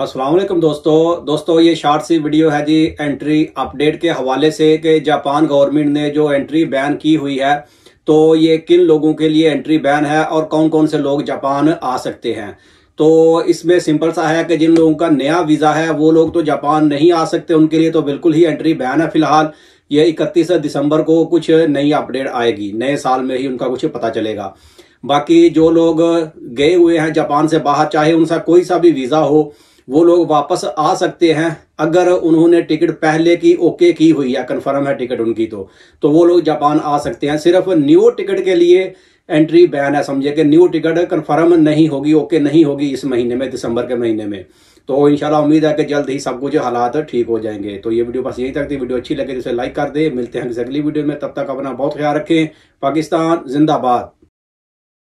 असलम दोस्तों दोस्तों ये शार्ट सी वीडियो है जी एंट्री अपडेट के हवाले से कि जापान गवर्नमेंट ने जो एंट्री बैन की हुई है तो ये किन लोगों के लिए एंट्री बैन है और कौन कौन से लोग जापान आ सकते हैं तो इसमें सिंपल सा है कि जिन लोगों का नया वीज़ा है वो लोग तो जापान नहीं आ सकते उनके लिए तो बिल्कुल ही एंट्री बैन है फिलहाल ये इकतीस दिसंबर को कुछ नई अपडेट आएगी नए साल में ही उनका कुछ पता चलेगा बाकी जो लोग गए हुए हैं जापान से बाहर चाहे उनका कोई सा भी वीज़ा हो वो लोग वापस आ सकते हैं अगर उन्होंने टिकट पहले की ओके की हुई है कंफर्म है टिकट उनकी तो तो वो लोग जापान आ सकते हैं सिर्फ न्यू टिकट के लिए एंट्री बैन है समझे कि न्यू टिकट कंफर्म नहीं होगी ओके नहीं होगी इस महीने में दिसंबर के महीने में तो इंशाल्लाह उम्मीद है कि जल्द ही सब कुछ हालात ठीक हो जाएंगे तो ये वीडियो बस यहीं तक थी वीडियो अच्छी लगे तो इसे लाइक कर दे मिलते हैं अगली वीडियो में तब तक अपना बहुत ख्याल रखें पाकिस्तान जिंदाबाद